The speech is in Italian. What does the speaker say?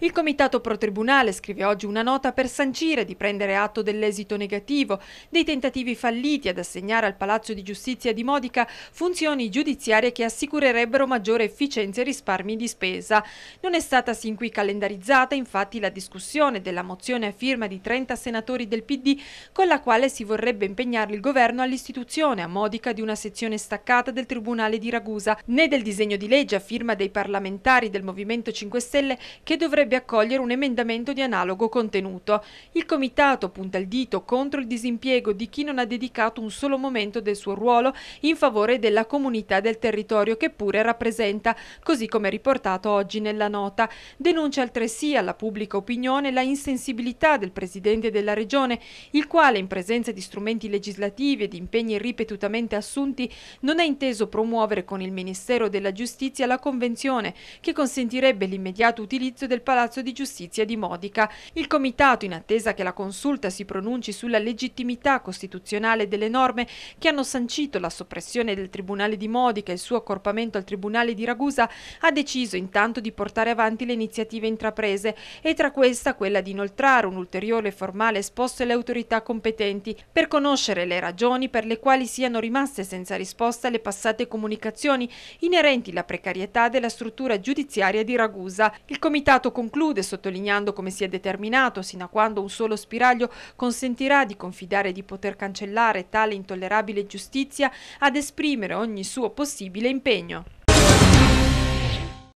Il Comitato Pro Tribunale scrive oggi una nota per sancire di prendere atto dell'esito negativo dei tentativi falliti ad assegnare al Palazzo di Giustizia di Modica funzioni giudiziarie che assicurerebbero maggiore efficienza e risparmi di spesa. Non è stata sin qui calendarizzata infatti la discussione della mozione a firma di 30 senatori del PD con la quale si vorrebbe impegnare il governo all'istituzione a Modica di una sezione staccata del Tribunale di Ragusa, né del disegno di legge a firma dei parlamentari del Movimento 5 Stelle che dovrebbe dovrebbe accogliere un emendamento di analogo contenuto. Il Comitato punta il dito contro il disimpiego di chi non ha dedicato un solo momento del suo ruolo in favore della comunità del territorio che pure rappresenta, così come riportato oggi nella nota. Denuncia altresì alla pubblica opinione la insensibilità del Presidente della Regione, il quale in presenza di strumenti legislativi e di impegni ripetutamente assunti non ha inteso promuovere con il Ministero della Giustizia la Convenzione che consentirebbe l'immediato utilizzo del palazzo Palazzo di Giustizia di Modica. Il Comitato, in attesa che la consulta si pronunci sulla legittimità costituzionale delle norme che hanno sancito la soppressione del Tribunale di Modica e il suo accorpamento al Tribunale di Ragusa, ha deciso intanto di portare avanti le iniziative intraprese e tra questa quella di inoltrare un ulteriore formale esposto alle autorità competenti per conoscere le ragioni per le quali siano rimaste senza risposta le passate comunicazioni inerenti alla precarietà della struttura giudiziaria di Ragusa. Il Comitato conclude conclude sottolineando come si è determinato sino a quando un solo spiraglio consentirà di confidare di poter cancellare tale intollerabile giustizia ad esprimere ogni suo possibile impegno.